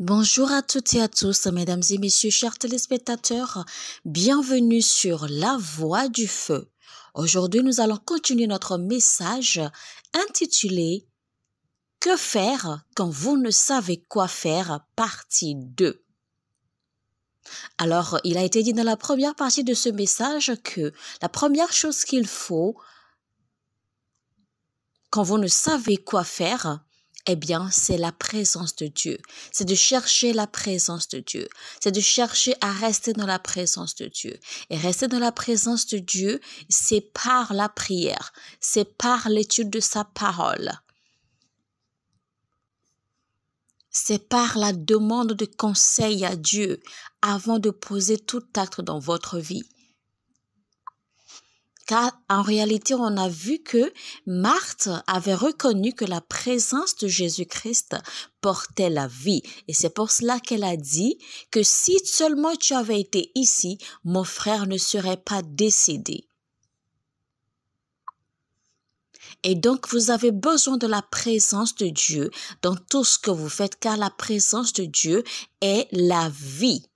Bonjour à toutes et à tous, mesdames et messieurs, chers téléspectateurs. Bienvenue sur La Voix du Feu. Aujourd'hui, nous allons continuer notre message intitulé Que faire quand vous ne savez quoi faire, partie 2. Alors, il a été dit dans la première partie de ce message que la première chose qu'il faut quand vous ne savez quoi faire, eh bien, c'est la présence de Dieu. C'est de chercher la présence de Dieu. C'est de chercher à rester dans la présence de Dieu. Et rester dans la présence de Dieu, c'est par la prière, c'est par l'étude de sa parole. C'est par la demande de conseil à Dieu avant de poser tout acte dans votre vie car en réalité, on a vu que Marthe avait reconnu que la présence de Jésus-Christ portait la vie. Et c'est pour cela qu'elle a dit que si seulement tu avais été ici, mon frère ne serait pas décédé. Et donc, vous avez besoin de la présence de Dieu dans tout ce que vous faites, car la présence de Dieu est la vie.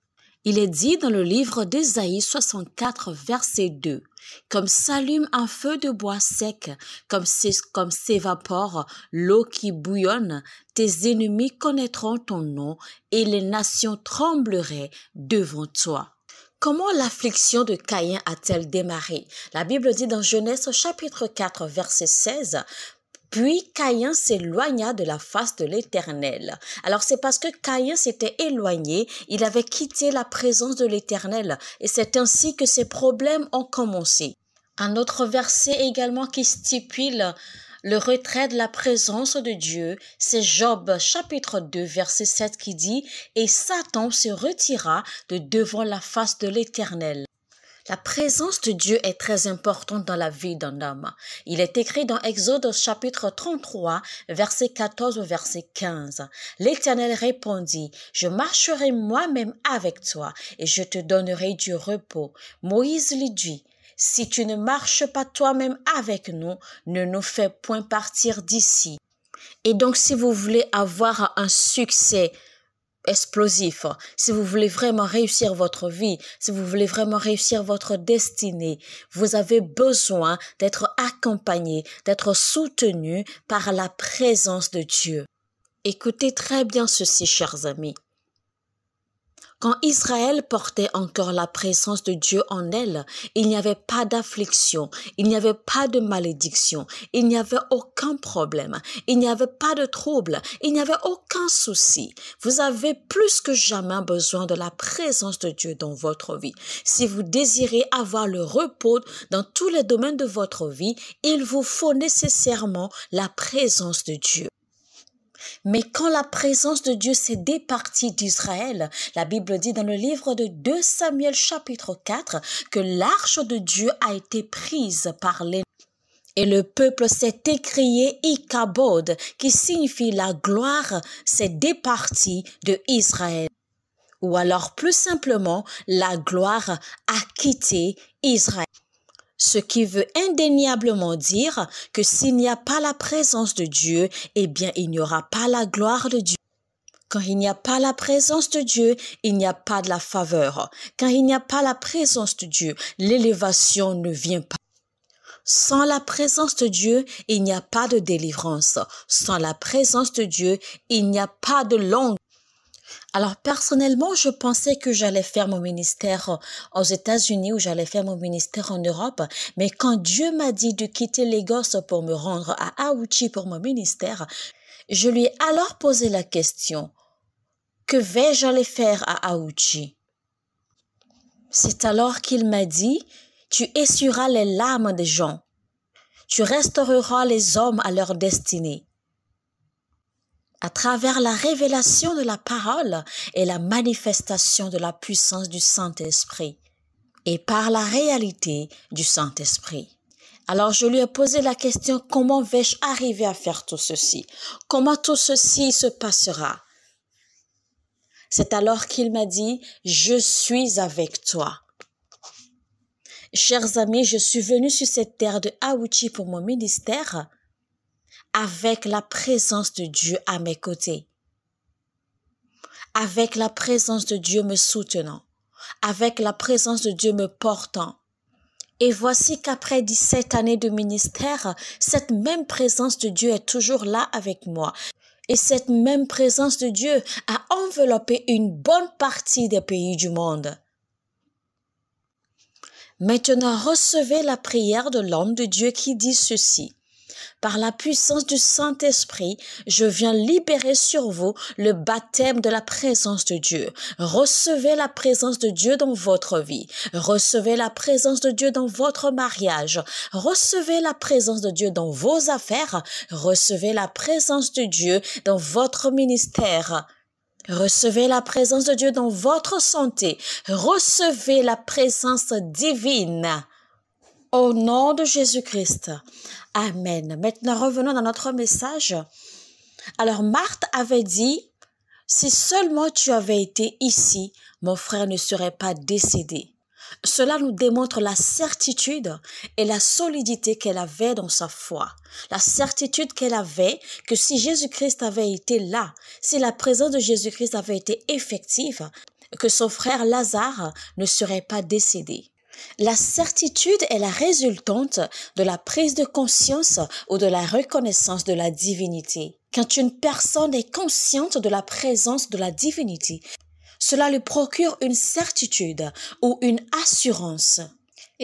Il est dit dans le livre d'Ésaïe 64, verset 2, Comme s'allume un feu de bois sec, comme s'évapore l'eau qui bouillonne, tes ennemis connaîtront ton nom et les nations trembleraient devant toi. Comment l'affliction de Caïn a-t-elle démarré La Bible dit dans Genèse chapitre 4 verset 16, puis Caïn s'éloigna de la face de l'Éternel. Alors c'est parce que Caïn s'était éloigné, il avait quitté la présence de l'Éternel, et c'est ainsi que ses problèmes ont commencé. Un autre verset également qui stipule le retrait de la présence de Dieu, c'est Job chapitre 2 verset 7 qui dit, Et Satan se retira de devant la face de l'Éternel. La présence de Dieu est très importante dans la vie d'un homme. Il est écrit dans Exode chapitre 33, verset 14 verset 15. L'Éternel répondit, Je marcherai moi-même avec toi et je te donnerai du repos. Moïse lui dit, si tu ne marches pas toi-même avec nous, ne nous fais point partir d'ici. Et donc si vous voulez avoir un succès explosif, si vous voulez vraiment réussir votre vie, si vous voulez vraiment réussir votre destinée, vous avez besoin d'être accompagné, d'être soutenu par la présence de Dieu. Écoutez très bien ceci, chers amis. Quand Israël portait encore la présence de Dieu en elle, il n'y avait pas d'affliction, il n'y avait pas de malédiction, il n'y avait aucun problème, il n'y avait pas de trouble, il n'y avait aucun souci. Vous avez plus que jamais besoin de la présence de Dieu dans votre vie. Si vous désirez avoir le repos dans tous les domaines de votre vie, il vous faut nécessairement la présence de Dieu. Mais quand la présence de Dieu s'est départie d'Israël, la Bible dit dans le livre de 2 Samuel chapitre 4 que l'arche de Dieu a été prise par les et le peuple s'est écrié Ikabod » qui signifie la gloire s'est départie de Ou alors plus simplement, la gloire a quitté Israël ce qui veut indéniablement dire que s'il n'y a pas la présence de Dieu, eh bien il n'y aura pas la gloire de Dieu. Quand il n'y a pas la présence de Dieu, il n'y a pas de la faveur. Quand il n'y a pas la présence de Dieu, l'élévation ne vient pas. Sans la présence de Dieu, il n'y a pas de délivrance. Sans la présence de Dieu, il n'y a pas de langue. Alors personnellement, je pensais que j'allais faire mon ministère euh, aux États-Unis ou j'allais faire mon ministère en Europe, mais quand Dieu m'a dit de quitter Lagos pour me rendre à Aouchi pour mon ministère, je lui ai alors posé la question, que vais-je aller faire à Aouchi C'est alors qu'il m'a dit, tu essuieras les larmes des gens, tu restaureras les hommes à leur destinée à travers la révélation de la parole et la manifestation de la puissance du Saint-Esprit et par la réalité du Saint-Esprit. Alors je lui ai posé la question, comment vais-je arriver à faire tout ceci Comment tout ceci se passera C'est alors qu'il m'a dit, je suis avec toi. Chers amis, je suis venu sur cette terre de Haouchi pour mon ministère avec la présence de Dieu à mes côtés, avec la présence de Dieu me soutenant, avec la présence de Dieu me portant. Et voici qu'après 17 années de ministère, cette même présence de Dieu est toujours là avec moi. Et cette même présence de Dieu a enveloppé une bonne partie des pays du monde. Maintenant, recevez la prière de l'homme de Dieu qui dit ceci. Par la puissance du Saint-Esprit, je viens libérer sur vous le baptême de la présence de Dieu. Recevez la présence de Dieu dans votre vie. Recevez la présence de Dieu dans votre mariage. Recevez la présence de Dieu dans vos affaires. Recevez la présence de Dieu dans votre ministère. Recevez la présence de Dieu dans votre santé. Recevez la présence divine. Au nom de Jésus-Christ. Amen. Maintenant, revenons dans notre message. Alors, Marthe avait dit, si seulement tu avais été ici, mon frère ne serait pas décédé. Cela nous démontre la certitude et la solidité qu'elle avait dans sa foi. La certitude qu'elle avait que si Jésus-Christ avait été là, si la présence de Jésus-Christ avait été effective, que son frère Lazare ne serait pas décédé. La certitude est la résultante de la prise de conscience ou de la reconnaissance de la divinité. Quand une personne est consciente de la présence de la divinité, cela lui procure une certitude ou une assurance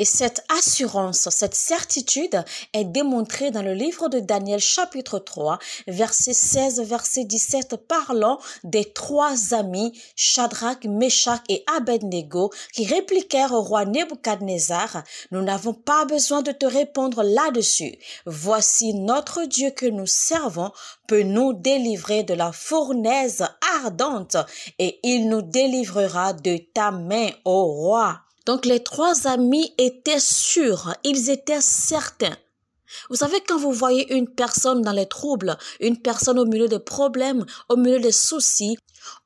et cette assurance, cette certitude est démontrée dans le livre de Daniel chapitre 3, verset 16, verset 17, parlant des trois amis, Shadrach, Meshach et Abednego, qui répliquèrent au roi Nebuchadnezzar, nous n'avons pas besoin de te répondre là-dessus. Voici notre Dieu que nous servons peut nous délivrer de la fournaise ardente et il nous délivrera de ta main, ô roi. Donc les trois amis étaient sûrs, ils étaient certains. Vous savez, quand vous voyez une personne dans les troubles, une personne au milieu des problèmes, au milieu des soucis,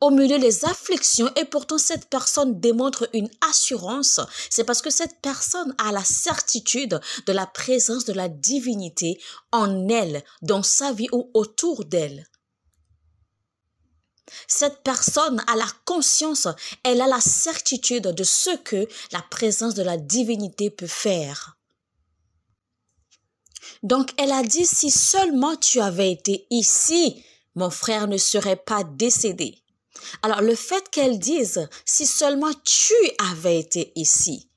au milieu des afflictions, et pourtant cette personne démontre une assurance, c'est parce que cette personne a la certitude de la présence de la divinité en elle, dans sa vie ou autour d'elle. Cette personne a la conscience, elle a la certitude de ce que la présence de la divinité peut faire. Donc elle a dit, si seulement tu avais été ici, mon frère ne serait pas décédé. Alors le fait qu'elle dise, si seulement tu avais été ici,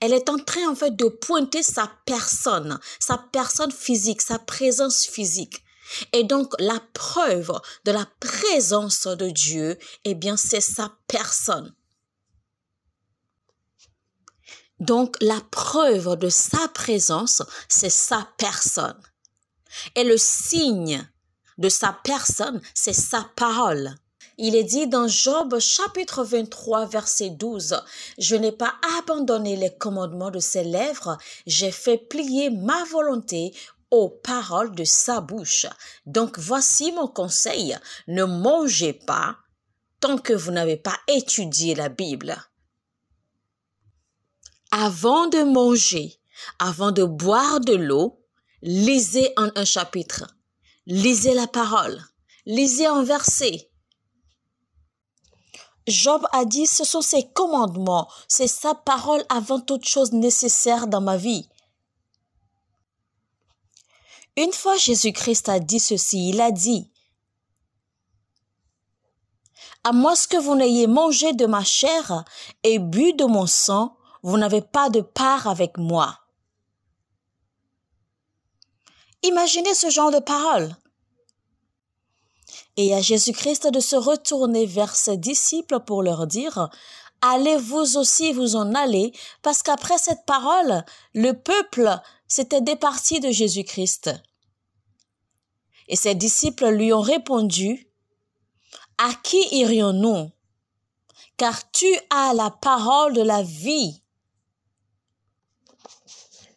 elle est en train en fait de pointer sa personne, sa personne physique, sa présence physique. Et donc, la preuve de la présence de Dieu, eh bien, c'est sa personne. Donc, la preuve de sa présence, c'est sa personne. Et le signe de sa personne, c'est sa parole. Il est dit dans Job chapitre 23 verset 12, Je n'ai pas abandonné les commandements de ses lèvres, j'ai fait plier ma volonté aux paroles de sa bouche. Donc voici mon conseil, ne mangez pas tant que vous n'avez pas étudié la Bible. Avant de manger, avant de boire de l'eau, lisez en un chapitre, lisez la parole, lisez un verset. Job a dit, ce sont ses commandements, c'est sa parole avant toute chose nécessaire dans ma vie. Une fois Jésus-Christ a dit ceci, il a dit, à moins que vous n'ayez mangé de ma chair et bu de mon sang, vous n'avez pas de part avec moi. Imaginez ce genre de parole. Et à Jésus-Christ de se retourner vers ses disciples pour leur dire, Allez vous aussi vous en aller, parce qu'après cette parole, le peuple s'était départi de Jésus-Christ. Et ses disciples lui ont répondu, À qui irions-nous Car tu as la parole de la vie.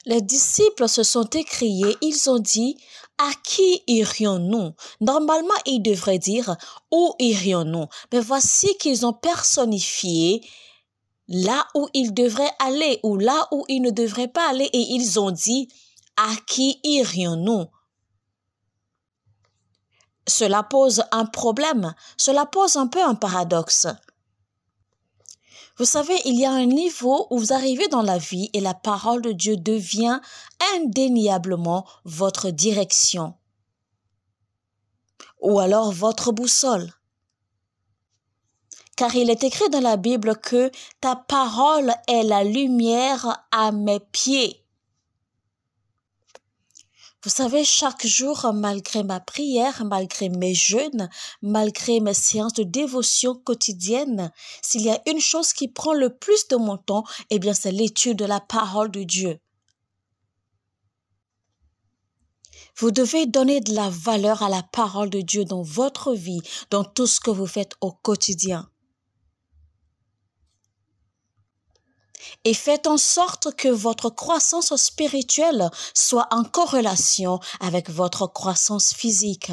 Les disciples se sont écriés, ils ont dit, à qui irions-nous Normalement, ils devraient dire, où irions-nous Mais voici qu'ils ont personnifié là où ils devraient aller ou là où ils ne devraient pas aller et ils ont dit, à qui irions-nous cela pose un problème, cela pose un peu un paradoxe. Vous savez, il y a un niveau où vous arrivez dans la vie et la parole de Dieu devient indéniablement votre direction ou alors votre boussole. Car il est écrit dans la Bible que ta parole est la lumière à mes pieds vous savez, chaque jour, malgré ma prière, malgré mes jeûnes, malgré mes séances de dévotion quotidienne, s'il y a une chose qui prend le plus de mon temps, eh bien, c'est l'étude de la parole de Dieu. Vous devez donner de la valeur à la parole de Dieu dans votre vie, dans tout ce que vous faites au quotidien. et faites en sorte que votre croissance spirituelle soit en corrélation avec votre croissance physique.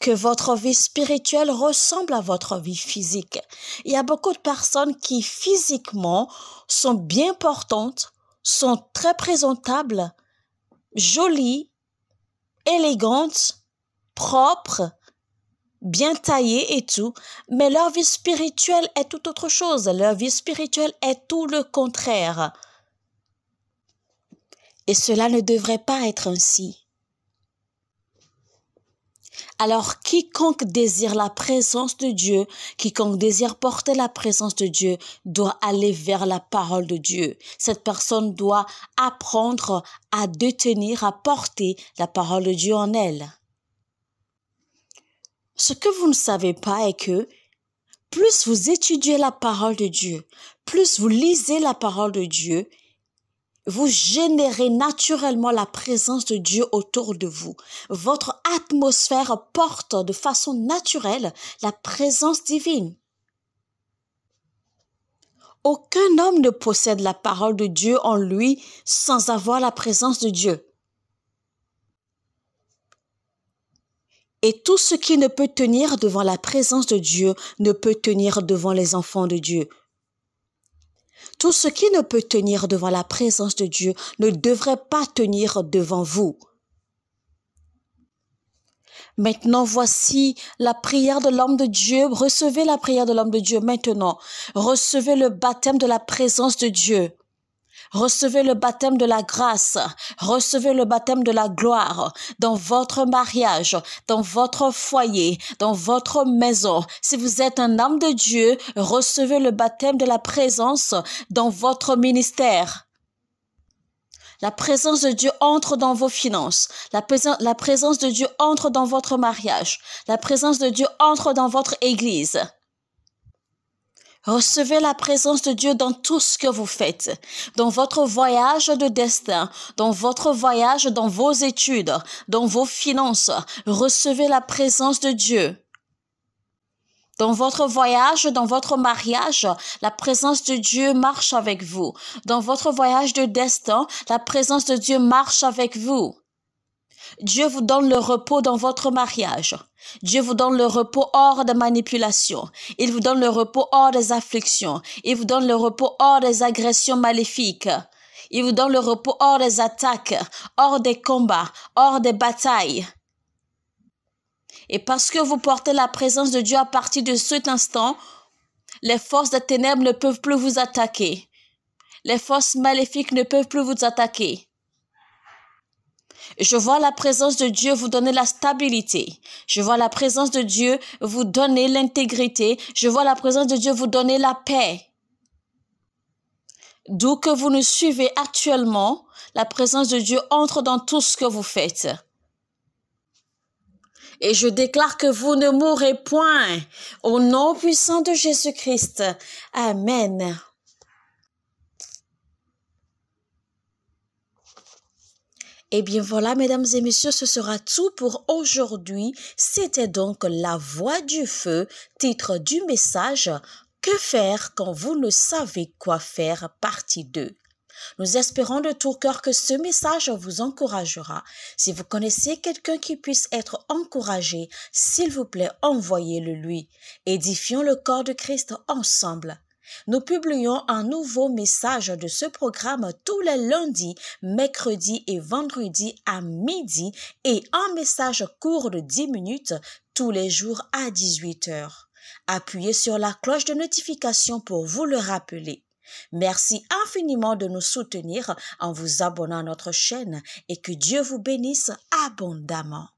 que votre vie spirituelle ressemble à votre vie physique. Il y a beaucoup de personnes qui physiquement sont bien portantes, sont très présentables, jolies, élégantes, propres, bien taillés et tout, mais leur vie spirituelle est tout autre chose. Leur vie spirituelle est tout le contraire. Et cela ne devrait pas être ainsi. Alors quiconque désire la présence de Dieu, quiconque désire porter la présence de Dieu, doit aller vers la parole de Dieu. Cette personne doit apprendre à détenir, à porter la parole de Dieu en elle. Ce que vous ne savez pas est que plus vous étudiez la parole de Dieu, plus vous lisez la parole de Dieu, vous générez naturellement la présence de Dieu autour de vous. Votre atmosphère porte de façon naturelle la présence divine. Aucun homme ne possède la parole de Dieu en lui sans avoir la présence de Dieu. Et tout ce qui ne peut tenir devant la présence de Dieu ne peut tenir devant les enfants de Dieu. Tout ce qui ne peut tenir devant la présence de Dieu ne devrait pas tenir devant vous. Maintenant, voici la prière de l'homme de Dieu. Recevez la prière de l'homme de Dieu maintenant. Recevez le baptême de la présence de Dieu. Recevez le baptême de la grâce. Recevez le baptême de la gloire dans votre mariage, dans votre foyer, dans votre maison. Si vous êtes un homme de Dieu, recevez le baptême de la présence dans votre ministère. La présence de Dieu entre dans vos finances. La, présence, la présence de Dieu entre dans votre mariage. La présence de Dieu entre dans votre église. Recevez la présence de Dieu dans tout ce que vous faites, dans votre voyage de destin, dans votre voyage, dans vos études, dans vos finances. Recevez la présence de Dieu. Dans votre voyage, dans votre mariage, la présence de Dieu marche avec vous. Dans votre voyage de destin, la présence de Dieu marche avec vous. Dieu vous donne le repos dans votre mariage. Dieu vous donne le repos hors de manipulations. Il vous donne le repos hors des afflictions. Il vous donne le repos hors des agressions maléfiques. Il vous donne le repos hors des attaques, hors des combats, hors des batailles. Et parce que vous portez la présence de Dieu à partir de cet instant, les forces des ténèbres ne peuvent plus vous attaquer. Les forces maléfiques ne peuvent plus vous attaquer. Je vois la présence de Dieu vous donner la stabilité. Je vois la présence de Dieu vous donner l'intégrité. Je vois la présence de Dieu vous donner la paix. D'où que vous nous suivez actuellement, la présence de Dieu entre dans tout ce que vous faites. Et je déclare que vous ne mourrez point. Au nom puissant de Jésus-Christ. Amen. Eh bien voilà, mesdames et messieurs, ce sera tout pour aujourd'hui. C'était donc La Voix du Feu, titre du message Que faire quand vous ne savez quoi faire, partie 2. Nous espérons de tout cœur que ce message vous encouragera. Si vous connaissez quelqu'un qui puisse être encouragé, s'il vous plaît, envoyez-le lui. Édifions le corps de Christ ensemble. Nous publions un nouveau message de ce programme tous les lundis, mercredis et vendredis à midi et un message court de 10 minutes tous les jours à 18 heures. Appuyez sur la cloche de notification pour vous le rappeler. Merci infiniment de nous soutenir en vous abonnant à notre chaîne et que Dieu vous bénisse abondamment.